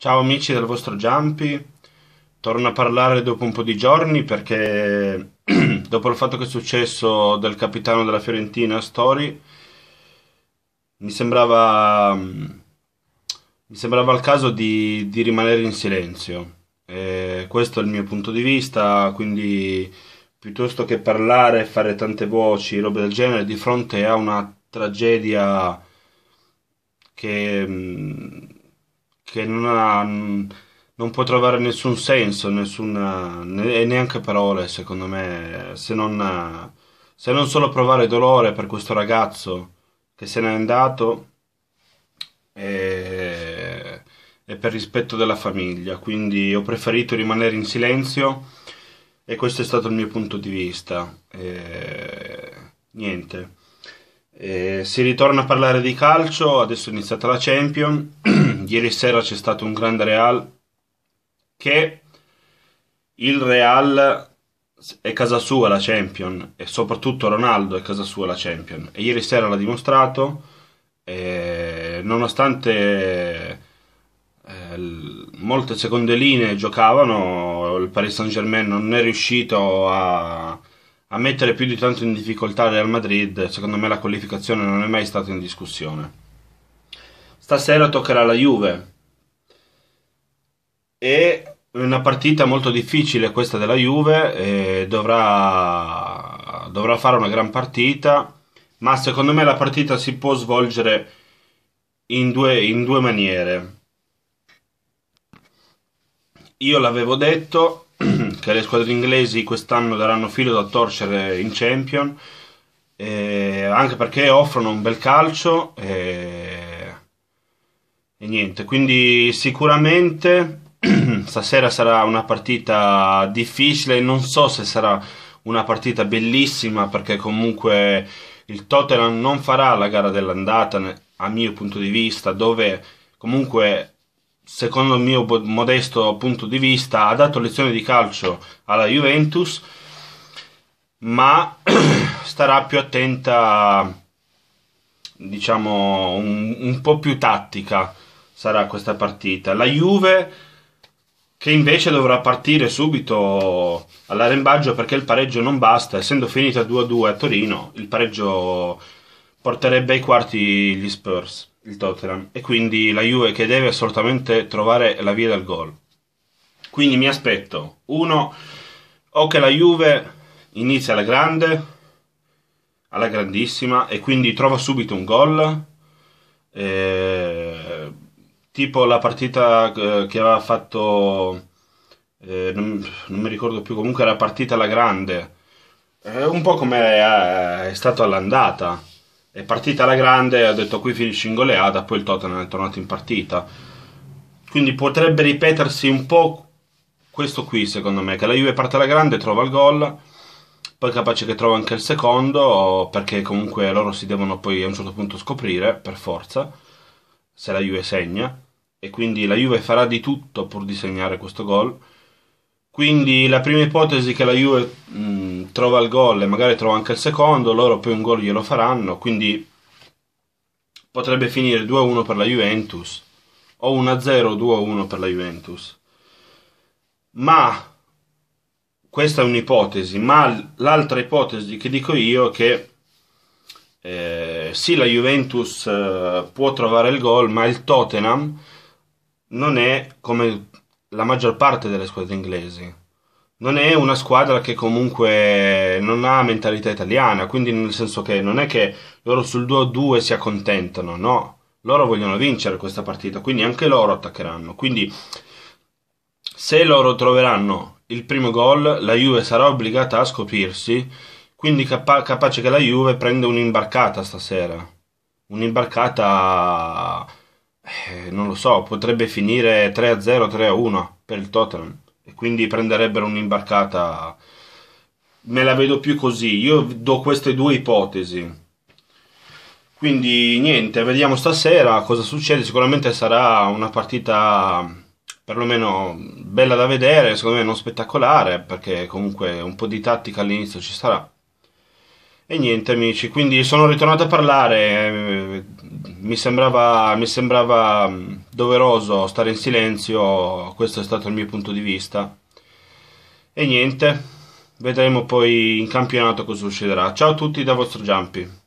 Ciao amici del vostro Jumpy, torno a parlare dopo un po' di giorni perché dopo il fatto che è successo del capitano della Fiorentina Story mi sembrava, mi sembrava il caso di, di rimanere in silenzio. E questo è il mio punto di vista, quindi piuttosto che parlare, e fare tante voci, robe del genere, di fronte a una tragedia che mm, che non, ha, non può trovare nessun senso, nessuna, e neanche parole, secondo me, se non, se non solo provare dolore per questo ragazzo che se n'è andato e, e per rispetto della famiglia. Quindi ho preferito rimanere in silenzio e questo è stato il mio punto di vista. E... niente. E si ritorna a parlare di calcio, adesso è iniziata la Champions. ieri sera c'è stato un grande Real che il Real è casa sua la Champion e soprattutto Ronaldo è casa sua la Champion e ieri sera l'ha dimostrato eh, nonostante molte seconde linee giocavano il Paris Saint Germain non è riuscito a, a mettere più di tanto in difficoltà il Real Madrid secondo me la qualificazione non è mai stata in discussione Stasera toccherà la Juve. E una partita molto difficile questa della Juve, dovrà, dovrà fare una gran partita, ma secondo me la partita si può svolgere in due, in due maniere. Io l'avevo detto che le squadre inglesi quest'anno daranno filo da torcere in Champions, eh, anche perché offrono un bel calcio. Eh, e niente, quindi sicuramente stasera sarà una partita difficile, non so se sarà una partita bellissima perché comunque il Tottenham non farà la gara dell'andata a mio punto di vista dove comunque secondo il mio modesto punto di vista ha dato lezioni di calcio alla Juventus ma starà più attenta diciamo un, un po' più tattica sarà questa partita. La Juve che invece dovrà partire subito all'arembaggio perché il pareggio non basta, essendo finita 2-2 a Torino, il pareggio porterebbe ai quarti gli Spurs, il Tottenham, e quindi la Juve che deve assolutamente trovare la via del gol. Quindi mi aspetto, uno, o che la Juve inizia alla grande, alla grandissima, e quindi trova subito un gol. Eh, tipo la partita eh, che aveva fatto, eh, non, non, mi ricordo più, comunque la partita alla grande, eh, un po' come è stato all'andata. È partita alla grande, ha detto qui finisce in goleada, poi il Tottenham è tornato in partita. Quindi potrebbe ripetersi un po' questo qui, secondo me, che la Juve parte alla grande, trova il gol, poi capace che trova anche il secondo, perché comunque loro si devono poi a un certo punto scoprire, per forza, se la Juve segna e quindi la Juve farà di tutto pur di segnare questo gol. Quindi la prima ipotesi che la Juve mh, mm, trova il gol e magari trova anche il secondo, loro poi un gol glielo faranno, quindi potrebbe finire 2-1 per la Juventus o 1-0 2-1 per la Juventus. Ma questa è un'ipotesi, ma l'altra ipotesi che dico io è che eh, sì, la Juventus eh, può trovare il gol, ma il Tottenham non è come la maggior parte delle squadre inglesi. Non è una squadra che comunque non ha mentalità italiana, quindi nel senso che non è che loro sul 2-2 si accontentano, no. Loro vogliono vincere questa partita, quindi anche loro attaccheranno. Quindi se loro troveranno il primo gol, la Juve sarà obbligata a scoprirsi, quindi capa- capace che la Juve prenda un'imbarcata stasera. Un'imbarcata eh, non lo so, potrebbe finire 3-0, 3-1 per il Tottenham e quindi prenderebbero un'imbarcata. Me la vedo più così. Io do queste due ipotesi. Quindi niente, vediamo stasera cosa succede. Sicuramente sarà una partita perlomeno bella da vedere, secondo me non spettacolare, perché comunque un po' di tattica all'inizio ci sarà. E niente amici, quindi sono ritornato a parlare eh, mi sembrava, mi sembrava mm, doveroso stare in silenzio, questo è stato il mio punto di vista. E niente, vedremo poi in campionato cosa succederà. Ciao a tutti da vostro Jumpy.